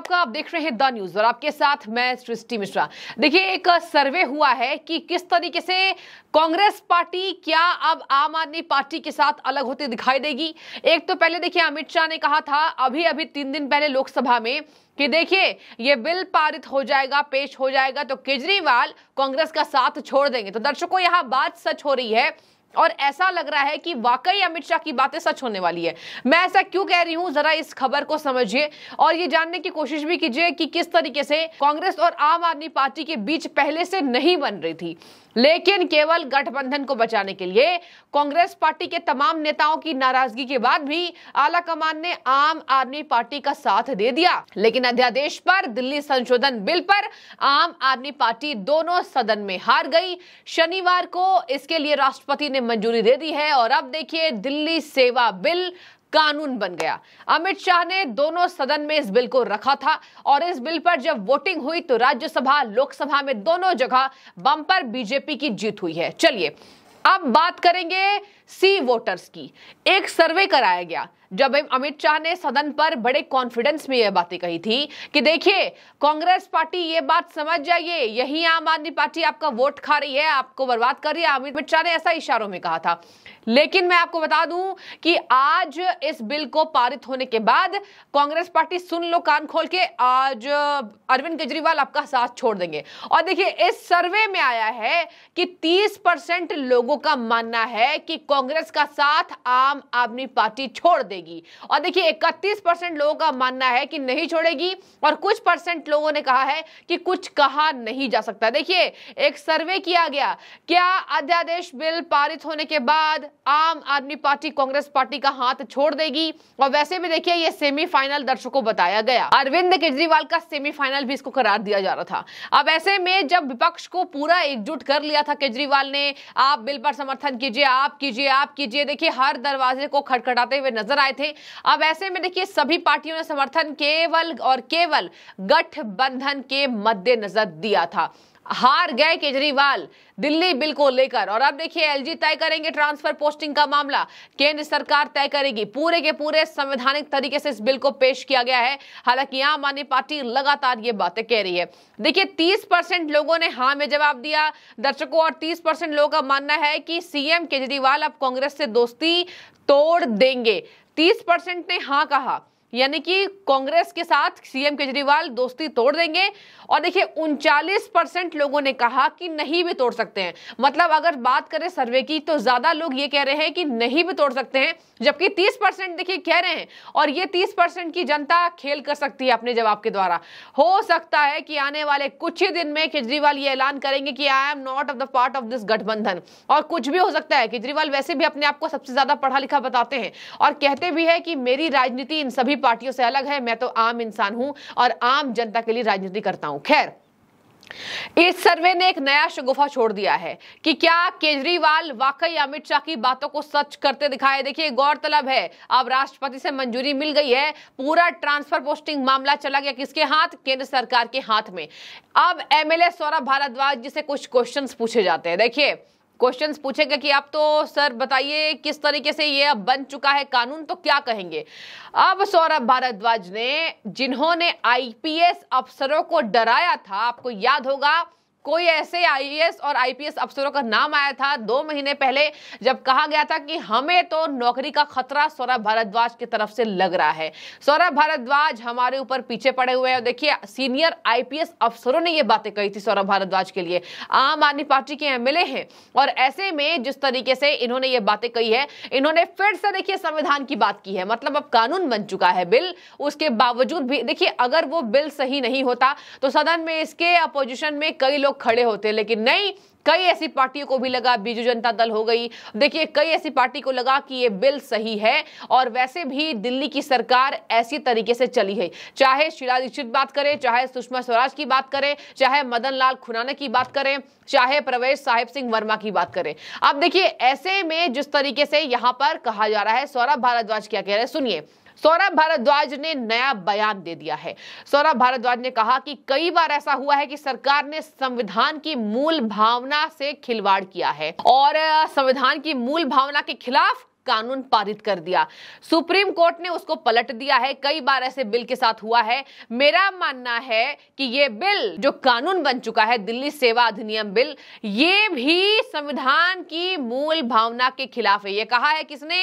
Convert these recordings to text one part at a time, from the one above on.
आपका आप देख रहे हैं द न्यूज और आपके साथ मैं सृष्टि मिश्रा देखिए एक सर्वे हुआ है कि किस तरीके से कांग्रेस पार्टी क्या अब आम आदमी पार्टी के साथ अलग होती दिखाई देगी एक तो पहले देखिए अमित शाह ने कहा था अभी अभी तीन दिन पहले लोकसभा में कि देखिए ये बिल पारित हो जाएगा पेश हो जाएगा तो केजरीवाल कांग्रेस का साथ छोड़ देंगे तो दर्शकों यहां बात सच हो रही है और ऐसा लग रहा है कि वाकई अमित शाह की बातें सच होने वाली है मैं ऐसा क्यों कह रही हूं जरा इस खबर को समझिए और ये जानने की कोशिश भी कीजिए कि किस तरीके से कांग्रेस और आम आदमी पार्टी के बीच पहले से नहीं बन रही थी लेकिन केवल गठबंधन को बचाने के लिए कांग्रेस पार्टी के तमाम नेताओं की नाराजगी के बाद भी आला कमान ने आम आदमी पार्टी का साथ दे दिया लेकिन अध्यादेश पर दिल्ली संशोधन बिल पर आम आदमी पार्टी दोनों सदन में हार गई शनिवार को इसके लिए राष्ट्रपति ने ने मंजूरी दे दी है और अब देखिए दिल्ली सेवा बिल कानून बन गया अमित शाह ने दोनों सदन में इस बिल को रखा था और इस बिल पर जब वोटिंग हुई तो राज्यसभा लोकसभा में दोनों जगह बम्पर बीजेपी की जीत हुई है चलिए अब बात करेंगे सी वोटर्स की एक सर्वे कराया गया जब अमित शाह ने सदन पर बड़े कॉन्फिडेंस में यह बातें कही थी कि देखिए कांग्रेस पार्टी ये बात समझ जाइए यही आम आदमी पार्टी आपका वोट खा रही है आपको बर्बाद कर रही है अमित शाह ने ऐसा इशारों में कहा था लेकिन मैं आपको बता दूं कि आज इस बिल को पारित होने के बाद कांग्रेस पार्टी सुन लो कान खोल के आज अरविंद केजरीवाल आपका साथ छोड़ देंगे और देखिए इस सर्वे में आया है कि 30 परसेंट लोगों का मानना है कि कांग्रेस का साथ आम आदमी पार्टी छोड़ देगी छोड़ेगी और देखिए इकतीस परसेंट लोगों का मानना है कि नहीं छोड़ेगी और कुछ परसेंट लोगों ने कहा है कि कुछ कहा नहीं जा सकता देखिए एक सर्वे किया गया क्या अध्यादेश बिल पारित होने के बाद आम आदमी पार्टी कांग्रेस पार्टी का हाथ छोड़ देगी और वैसे भी देखिए ये सेमीफाइनल दर्शकों बताया गया अरविंद केजरीवाल का सेमीफाइनल भी इसको करार दिया जा रहा था अब ऐसे में जब विपक्ष को पूरा एकजुट कर लिया था केजरीवाल ने आप बिल पर समर्थन कीजिए आप कीजिए आप कीजिए देखिए हर दरवाजे को खटखटाते हुए नजर आए आए थे अब ऐसे में देखिए सभी पार्टियों ने समर्थन केवल और केवल गठबंधन के मद्देनजर दिया था हार गए केजरीवाल दिल्ली बिल को लेकर और अब देखिए एलजी तय करेंगे ट्रांसफर पोस्टिंग का मामला केंद्र सरकार तय करेगी पूरे के पूरे संवैधानिक तरीके से इस बिल को पेश किया गया है हालांकि आम आदमी पार्टी लगातार ये बातें कह रही है देखिए 30 परसेंट लोगों ने हाँ में जवाब दिया दर्शकों और 30 परसेंट लोगों का मानना है कि सीएम केजरीवाल अब कांग्रेस से दोस्ती तोड़ देंगे तीस परसेंट ने हाँ कहा यानी कि कांग्रेस के साथ सीएम केजरीवाल दोस्ती तोड़ देंगे और देखिए उनचालीस परसेंट लोगों ने कहा कि नहीं भी तोड़ सकते हैं मतलब अगर बात करें सर्वे की तो ज्यादा लोग ये कह रहे हैं कि नहीं भी तोड़ सकते हैं जबकि तीस परसेंट देखिए कह रहे हैं और ये तीस परसेंट की जनता खेल कर सकती है अपने जवाब के द्वारा हो सकता है कि आने वाले कुछ ही दिन में केजरीवाल ये ऐलान करेंगे कि I am not of the part of this गठबंधन और कुछ भी हो सकता है केजरीवाल वैसे भी अपने आप को सबसे ज्यादा पढ़ा लिखा बताते हैं और कहते भी है कि मेरी राजनीति इन सभी पार्टियों से अलग है मैं तो आम इंसान हूं और आम जनता के लिए राजनीति करता हूं खैर इस सर्वे ने एक नया शगुफा छोड़ दिया है कि क्या केजरीवाल वाकई अमित शाह की बातों को सच करते दिखाए देखिए गौरतलब है अब राष्ट्रपति से मंजूरी मिल गई है पूरा ट्रांसफर पोस्टिंग मामला चला गया किसके हाथ केंद्र सरकार के हाथ में अब एमएलए सौरभ भारद्वाज जिसे कुछ क्वेश्चंस पूछे जाते हैं देखिए क्वेश्चंस पूछेंगे कि आप तो सर बताइए किस तरीके से ये अब बन चुका है कानून तो क्या कहेंगे अब सौरभ भारद्वाज ने जिन्होंने आईपीएस अफसरों को डराया था आपको याद होगा कोई ऐसे आईएएस और आईपीएस अफसरों का नाम आया था दो महीने पहले जब कहा गया था कि हमें तो नौकरी का खतरा सौरभ भारद्वाज की तरफ से लग रहा है सौरभ भारद्वाज हमारे ऊपर पीछे पड़े हुए हैं देखिए सीनियर आईपीएस अफसरों ने ये बातें कही थी सौरभ भारद्वाज के लिए आम आदमी पार्टी के एमएलए हैं और ऐसे में जिस तरीके से इन्होंने ये बातें कही है इन्होंने फिर से देखिए संविधान की बात की है मतलब अब कानून बन चुका है बिल उसके बावजूद भी देखिए अगर वो बिल सही नहीं होता तो सदन में इसके अपोजिशन में कई लोग लोग खड़े होते लेकिन नहीं कई ऐसी पार्टियों को भी लगा बीजू जनता दल हो गई देखिए कई ऐसी पार्टी को लगा कि ये बिल सही है और वैसे भी दिल्ली की सरकार ऐसी तरीके से चली है चाहे शीला दीक्षित बात करें चाहे सुषमा स्वराज की बात करें चाहे मदन लाल खुराना की बात करें चाहे प्रवेश साहिब सिंह वर्मा की बात करें अब देखिए ऐसे में जिस तरीके से यहां पर कहा जा रहा है सौरभ भारद्वाज क्या कह रहे हैं सुनिए सौरभ भारद्वाज ने नया बयान दे दिया है सौरभ भारद्वाज ने कहा कि कई बार ऐसा हुआ है कि सरकार ने संविधान की मूल भावना से खिलवाड़ किया है और संविधान की मूल भावना के खिलाफ कानून पारित कर दिया सुप्रीम कोर्ट ने उसको पलट दिया है कई बार ऐसे बिल के साथ हुआ है मेरा मानना है कि यह बिल जो कानून बन चुका है दिल्ली सेवा अधिनियम बिल ये भी संविधान की मूल भावना के खिलाफ है यह कहा है किसने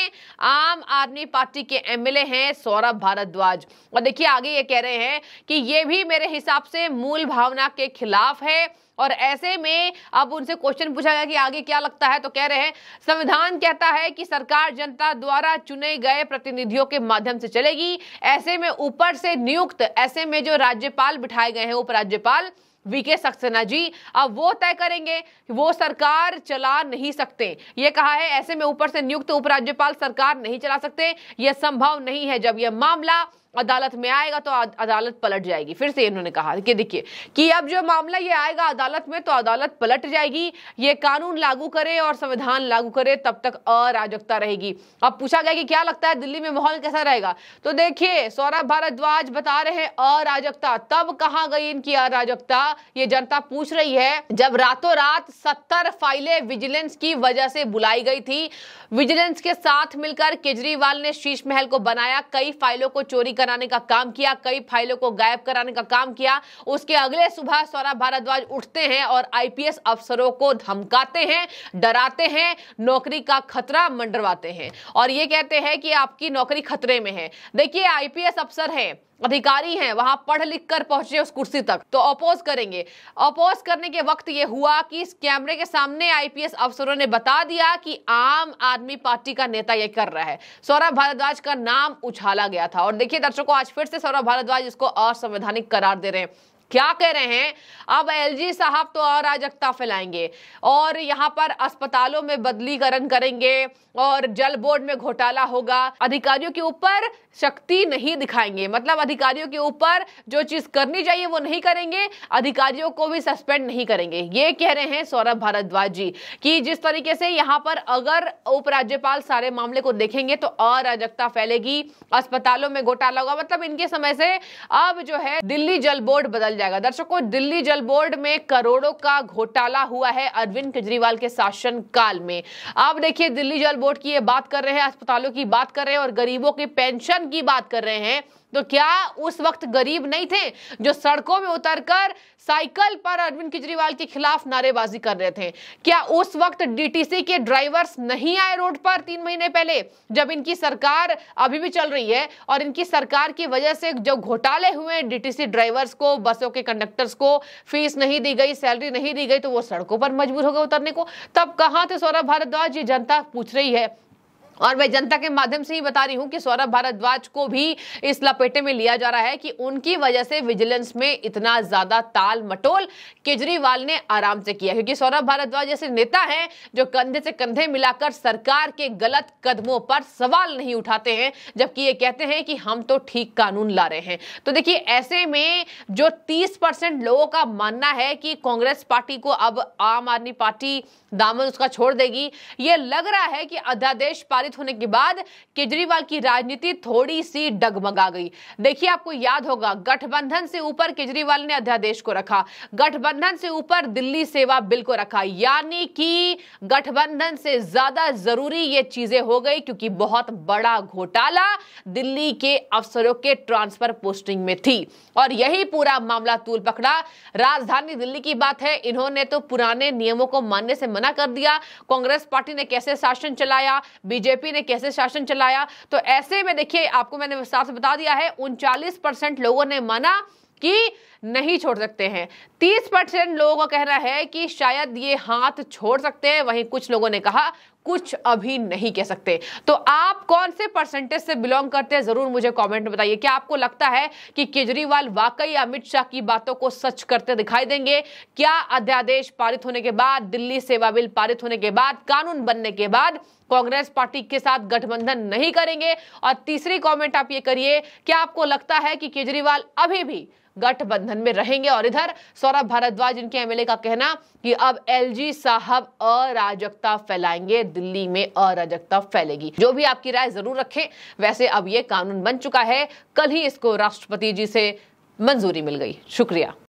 आम आदमी पार्टी के एमएलए हैं सौरभ भारद्वाज और देखिए आगे ये कह रहे हैं कि यह भी मेरे हिसाब से मूल भावना के खिलाफ है और ऐसे में अब उनसे क्वेश्चन पूछा गया कि आगे क्या लगता है तो कह रहे हैं संविधान कहता है कि सरकार जनता द्वारा चुने गए प्रतिनिधियों के माध्यम से चलेगी ऐसे में ऊपर से नियुक्त ऐसे में जो राज्यपाल बिठाए गए हैं उपराज्यपाल वीके सक्सेना जी अब वो तय करेंगे वो सरकार चला नहीं सकते ये कहा है ऐसे में ऊपर से नियुक्त उपराज्यपाल सरकार नहीं चला सकते ये संभव नहीं है जब यह मामला अदालत में आएगा तो अदालत पलट जाएगी फिर से इन्होंने कहा कि देखिए कि अब जो मामला ये आएगा अदालत में तो अदालत पलट जाएगी ये कानून लागू करे और संविधान लागू करे तब तक अराजकता रहेगी अब पूछा गया कि क्या लगता है दिल्ली में माहौल कैसा रहेगा तो देखिए सौरभ भारद्वाज बता रहे हैं अराजकता तब कहा गई इनकी अराजकता ये जनता पूछ रही है जब रातों रात सत्तर फाइलें विजिलेंस की वजह से बुलाई गई थी विजिलेंस के साथ मिलकर केजरीवाल ने शीश महल को बनाया कई फाइलों को चोरी कर कराने का काम किया कई फाइलों को गायब कराने का काम किया उसके अगले सुबह सौरभ भारद्वाज उठते हैं और आईपीएस अफसरों को धमकाते हैं डराते हैं नौकरी का खतरा मंडरवाते हैं और ये कहते हैं कि आपकी नौकरी खतरे में है देखिए आईपीएस अफसर हैं अधिकारी हैं वहां पढ़ लिख कर पहुंचे उस कुर्सी तक तो अपोज करेंगे अपोज करने के वक्त ये हुआ कि इस कैमरे के सामने आईपीएस अफसरों ने बता दिया कि आम आदमी पार्टी का नेता ये कर रहा है सौरभ भारद्वाज का नाम उछाला गया था और देखिए दर्शकों आज फिर से सौरभ भारद्वाज इसको असंवैधानिक करार दे रहे हैं क्या कह रहे हैं अब एलजी साहब तो और अराजकता फैलाएंगे और यहाँ पर अस्पतालों में बदलीकरण करेंगे और जल बोर्ड में घोटाला होगा अधिकारियों के ऊपर शक्ति नहीं दिखाएंगे मतलब अधिकारियों के ऊपर जो चीज करनी चाहिए वो नहीं करेंगे अधिकारियों को भी सस्पेंड नहीं करेंगे ये कह रहे हैं सौरभ भारद्वाज जी कि जिस तरीके से यहाँ पर अगर उपराज्यपाल सारे मामले को देखेंगे तो अराजकता फैलेगी अस्पतालों में घोटाला होगा मतलब इनके समय से अब जो है दिल्ली जल बोर्ड बदल जाएगा दर्शकों दिल्ली जल बोर्ड में करोड़ों का घोटाला हुआ है अरविंद केजरीवाल के शासन काल में आप देखिए दिल्ली जल बोर्ड की ये बात कर रहे हैं अस्पतालों की बात कर रहे हैं और गरीबों की पेंशन की बात कर रहे हैं तो क्या उस वक्त गरीब नहीं थे जो सड़कों में उतरकर साइकिल पर अरविंद केजरीवाल के खिलाफ नारेबाजी कर रहे थे क्या उस वक्त डीटीसी के ड्राइवर्स नहीं आए रोड पर तीन महीने पहले जब इनकी सरकार अभी भी चल रही है और इनकी सरकार की वजह से जो घोटाले हुए डीटीसी ड्राइवर्स को बसों के कंडक्टर्स को फीस नहीं दी गई सैलरी नहीं दी गई तो वो सड़कों पर मजबूर हो गए उतरने को तब कहाँ थे सौरभ भारद्वाज ये जनता पूछ रही है और मैं जनता के माध्यम से ही बता रही हूं कि सौरभ भारद्वाज को भी इस लपेटे में लिया जा रहा है कि उनकी वजह से विजिलेंस में इतना ज्यादा ताल मटोल केजरीवाल ने आराम से किया क्योंकि सौरभ भारद्वाज ऐसे नेता हैं जो कंधे से कंधे मिलाकर सरकार के गलत कदमों पर सवाल नहीं उठाते हैं जबकि ये कहते हैं कि हम तो ठीक कानून ला रहे हैं तो देखिए ऐसे में जो तीस लोगों का मानना है कि कांग्रेस पार्टी को अब आम आदमी पार्टी दामन उसका छोड़ देगी ये लग रहा है कि अध्यादेश पारित पारित होने के बाद केजरीवाल की राजनीति थोड़ी सी डगमगा गई देखिए आपको याद होगा गठबंधन से ऊपर केजरीवाल ने अध्यादेश को रखा गठबंधन से ऊपर दिल्ली सेवा बिल को रखा यानी कि गठबंधन से ज्यादा जरूरी ये चीजें हो गई क्योंकि बहुत बड़ा घोटाला दिल्ली के अफसरों के ट्रांसफर पोस्टिंग में थी और यही पूरा मामला तूल पकड़ा राजधानी दिल्ली की बात है इन्होंने तो पुराने नियमों को मानने से मना कर दिया कांग्रेस पार्टी ने कैसे शासन चलाया बीजेपी बीजेपी ने कैसे शासन चलाया तो ऐसे में देखिए आपको मैंने विस्तार से बता दिया है उनचालीस परसेंट लोगों ने माना कि नहीं छोड़ सकते हैं 30 परसेंट लोगों का कहना है कि शायद ये हाथ छोड़ सकते हैं वहीं कुछ लोगों ने कहा कुछ अभी नहीं कह सकते तो आप कौन से परसेंटेज से बिलोंग करते हैं जरूर मुझे कमेंट में बताइए क्या आपको लगता है कि केजरीवाल वाकई अमित शाह की बातों को सच करते दिखाई देंगे क्या अध्यादेश पारित होने के बाद दिल्ली सेवा बिल पारित होने के बाद कानून बनने के बाद कांग्रेस पार्टी के साथ गठबंधन नहीं करेंगे और तीसरी कॉमेंट आप ये करिए क्या आपको लगता है कि केजरीवाल अभी भी गठबंधन में रहेंगे और इधर सौरभ भारद्वाज इनके एमएलए का कहना कि अब एलजी साहब अराजकता फैलाएंगे दिल्ली में अराजकता फैलेगी जो भी आपकी राय जरूर रखें वैसे अब ये कानून बन चुका है कल ही इसको राष्ट्रपति जी से मंजूरी मिल गई शुक्रिया